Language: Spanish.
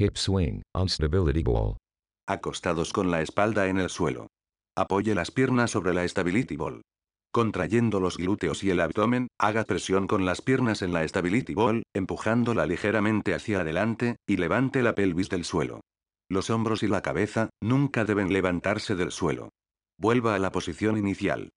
Hip swing, on stability ball. Acostados con la espalda en el suelo. Apoye las piernas sobre la stability ball. Contrayendo los glúteos y el abdomen, haga presión con las piernas en la stability ball, empujándola ligeramente hacia adelante, y levante la pelvis del suelo. Los hombros y la cabeza, nunca deben levantarse del suelo. Vuelva a la posición inicial.